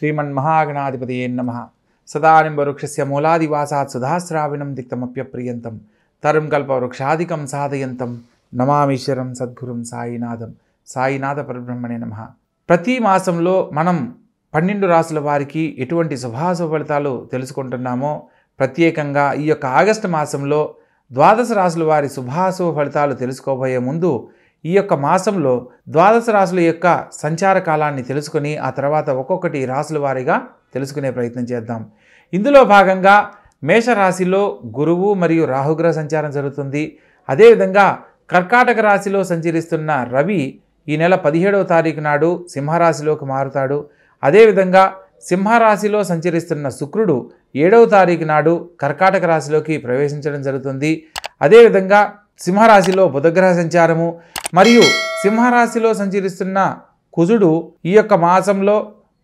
శ్రీమన్ శ్రీమన్మహాగణాధిపతయే నమ సదానింబవృక్షస్య మూలాదివాసాత్ సుధాశ్రావిణం దిక్తమప్యప్రియంతం తరుం కల్పవృక్షాధికం సాధయంతం నమామీశ్వరం సద్గురుం సాయినాథం సాయినాథ పరబ్రహ్మణే నమ ప్రతి మాసంలో మనం పన్నెండు రాసుల వారికి ఎటువంటి శుభాశుభ ఫలితాలు తెలుసుకుంటున్నామో ప్రత్యేకంగా ఈ యొక్క ఆగస్టు మాసంలో ద్వాదశ రాసుల వారి శుభాశుభ ఫలితాలు తెలుసుకోబోయే ముందు ఈ యొక్క మాసంలో ద్వాదశ రాశుల యొక్క సంచార కాలాన్ని తెలుసుకుని ఆ తర్వాత ఒక్కొక్కటి రాసుల వారీగా తెలుసుకునే ప్రయత్నం చేద్దాం ఇందులో భాగంగా మేషరాశిలో గురువు మరియు రాహుగ్రహ సంచారం జరుగుతుంది అదేవిధంగా కర్కాటక రాశిలో సంచరిస్తున్న రవి ఈ నెల పదిహేడవ తారీఖు నాడు సింహరాశిలోకి మారుతాడు అదేవిధంగా సింహరాశిలో సంచరిస్తున్న శుక్రుడు ఏడవ తారీఖు నాడు కర్కాటక రాశిలోకి ప్రవేశించడం జరుగుతుంది అదేవిధంగా సింహరాశిలో బుధగ్రహ సంచారము మరియు సింహరాశిలో సంచరిస్తున్న కుజుడు ఈ యొక్క మాసంలో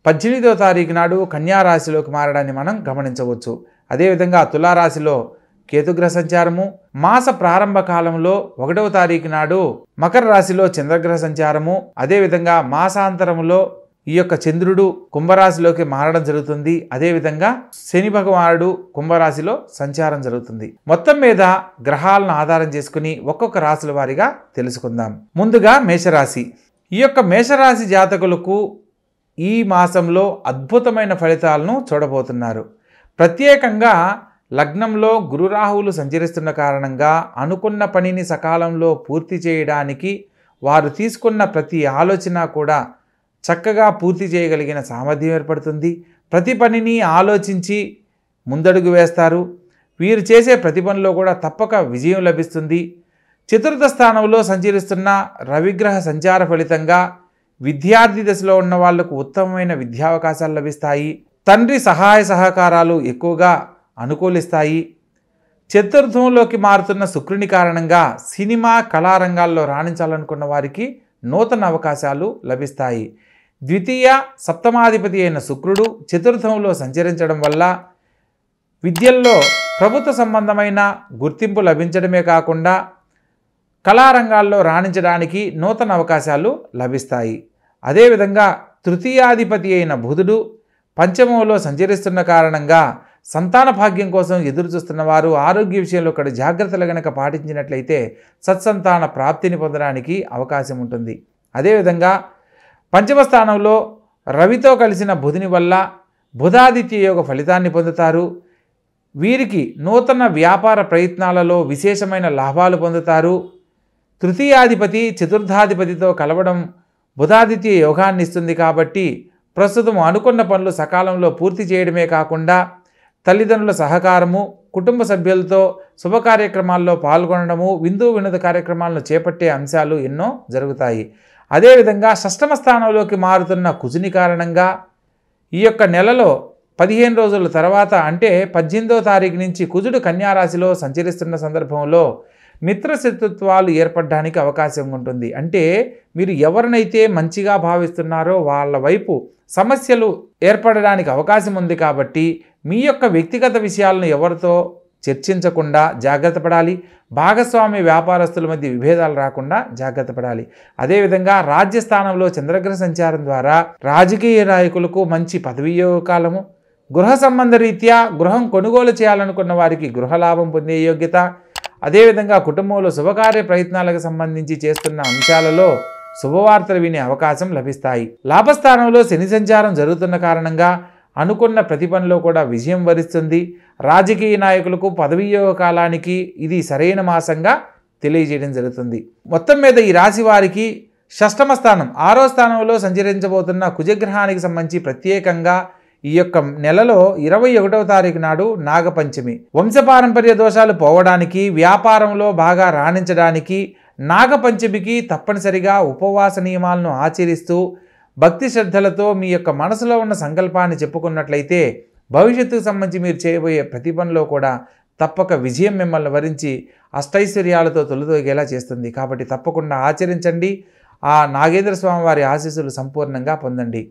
పద్దెనిమిదవ తారీఖు నాడు కన్యారాశిలోకి మారడాన్ని మనం గమనించవచ్చు అదేవిధంగా తులారాశిలో కేతుగ్రహ సంచారము మాస ప్రారంభ కాలంలో ఒకటవ తారీఖు నాడు మకర రాశిలో చంద్రగ్రహ సంచారము అదేవిధంగా మాసాంతరంలో ఈ యొక్క చంద్రుడు కుంభరాశిలోకి మారడం జరుగుతుంది అదేవిధంగా శని భగవానుడు కుంభరాశిలో సంచారం జరుగుతుంది మొత్తం మీద గ్రహాలను ఆధారం చేసుకుని ఒక్కొక్క రాశుల వారిగా తెలుసుకుందాం ముందుగా మేషరాశి ఈ యొక్క మేషరాశి జాతకులకు ఈ మాసంలో అద్భుతమైన ఫలితాలను చూడబోతున్నారు ప్రత్యేకంగా లగ్నంలో గురురాహువులు సంచరిస్తున్న కారణంగా అనుకున్న పనిని సకాలంలో పూర్తి చేయడానికి వారు తీసుకున్న ప్రతి ఆలోచన కూడా చక్కగా పూర్తి చేయగలిగిన సామర్థ్యం ఏర్పడుతుంది ప్రతి పనిని ఆలోచించి ముందడుగు వేస్తారు వీరు చేసే ప్రతి పనిలో కూడా తప్పక విజయం లభిస్తుంది చతుర్థ స్థానంలో సంచరిస్తున్న రవిగ్రహ సంచార ఫలితంగా విద్యార్థి దశలో ఉన్న వాళ్లకు ఉత్తమమైన విద్యావకాశాలు లభిస్తాయి తండ్రి సహాయ సహకారాలు ఎక్కువగా అనుకూలిస్తాయి చతుర్థంలోకి మారుతున్న శుక్రుని కారణంగా సినిమా కళారంగాల్లో రాణించాలనుకున్న వారికి నూతన అవకాశాలు లభిస్తాయి ద్వితీయ సప్తమాధిపతి అయిన శుక్రుడు చతుర్థంలో సంచరించడం వల్ల విద్యల్లో ప్రభుత్వ సంబంధమైన గుర్తింపు లభించడమే కాకుండా కళారంగాల్లో రాణించడానికి నూతన అవకాశాలు లభిస్తాయి అదేవిధంగా తృతీయాధిపతి అయిన బుధుడు పంచమంలో సంచరిస్తున్న కారణంగా సంతాన భాగ్యం కోసం ఎదురుచూస్తున్న వారు ఆరోగ్య విషయంలో ఇక్కడ జాగ్రత్తలు గనక పాటించినట్లయితే సత్సంతాన ప్రాప్తిని పొందడానికి అవకాశం ఉంటుంది అదేవిధంగా పంచమ స్థానంలో రవితో కలిసిన బుధుని వల్ల బుధాదిత్య యోగ ఫలితాన్ని పొందుతారు వీరికి నూతన వ్యాపార ప్రయత్నాలలో విశేషమైన లాభాలు పొందుతారు తృతీయాధిపతి చతుర్థాధిపతితో కలవడం బుధాదిత్య యోగాన్ని ఇస్తుంది కాబట్టి ప్రస్తుతం అనుకున్న పనులు సకాలంలో పూర్తి చేయడమే కాకుండా తల్లిదండ్రుల సహకారము కుటుంబ సభ్యులతో శుభ కార్యక్రమాల్లో పాల్గొనడము విందు వినోద కార్యక్రమాలను చేపట్టే అంశాలు ఎన్నో జరుగుతాయి అదేవిధంగా షష్టమ స్థానంలోకి మారుతున్న కుజుని కారణంగా ఈ యొక్క నెలలో పదిహేను రోజుల తర్వాత అంటే పద్దెనిమిదో తారీఖు నుంచి కుజుడు కన్యారాశిలో సంచరిస్తున్న సందర్భంలో మిత్రశత్రుత్వాలు ఏర్పడడానికి అవకాశం ఉంటుంది అంటే మీరు ఎవరినైతే మంచిగా భావిస్తున్నారో వాళ్ళ వైపు సమస్యలు ఏర్పడడానికి అవకాశం ఉంది కాబట్టి మీ యొక్క వ్యక్తిగత విషయాలను ఎవరితో చర్చించకుండా జాగ్రత్త పడాలి భాగస్వామి వ్యాపారస్తుల మధ్య విభేదాలు రాకుండా జాగ్రత్త పడాలి అదేవిధంగా రాజ్యస్థానంలో చంద్రగ్రహ సంచారం ద్వారా రాజకీయ నాయకులకు మంచి పదవీయోగ కాలము గృహ సంబంధ రీత్యా గృహం కొనుగోలు చేయాలనుకున్న వారికి గృహలాభం పొందే యోగ్యత అదేవిధంగా కుటుంబంలో శుభకార్య ప్రయత్నాలకు సంబంధించి చేస్తున్న అంశాలలో శుభవార్తలు వినే అవకాశం లభిస్తాయి లాభస్థానంలో శని సంచారం జరుగుతున్న కారణంగా అనుకున్న ప్రతి పనిలో కూడా విజయం వరిస్తుంది రాజకీయ నాయకులకు పదవీయోగ కాలానికి ఇది సరైన మాసంగా తెలియజేయడం జరుగుతుంది మొత్తం మీద ఈ రాశి వారికి షష్టమ స్థానం ఆరో స్థానంలో సంచరించబోతున్న కుజగ్రహానికి సంబంధించి ప్రత్యేకంగా ఈ యొక్క నెలలో ఇరవై ఒకటవ తారీఖు నాడు నాగపంచమి వంశపారంపర్య దోషాలు పోవడానికి వ్యాపారంలో బాగా రాణించడానికి నాగపంచమికి తప్పనిసరిగా ఉపవాస నియమాలను ఆచరిస్తూ భక్తి శ్రద్ధలతో మీ యొక్క మనసులో ఉన్న సంకల్పాన్ని చెప్పుకున్నట్లయితే భవిష్యత్తుకు సంబంధించి మీరు చేయబోయే ప్రతి పనిలో కూడా తప్పక విజయం మిమ్మల్ని వరించి అష్టైశ్వర్యాలతో తొలదొగేలా చేస్తుంది కాబట్టి తప్పకుండా ఆచరించండి ఆ నాగేంద్ర స్వామి వారి ఆశీస్సులు సంపూర్ణంగా పొందండి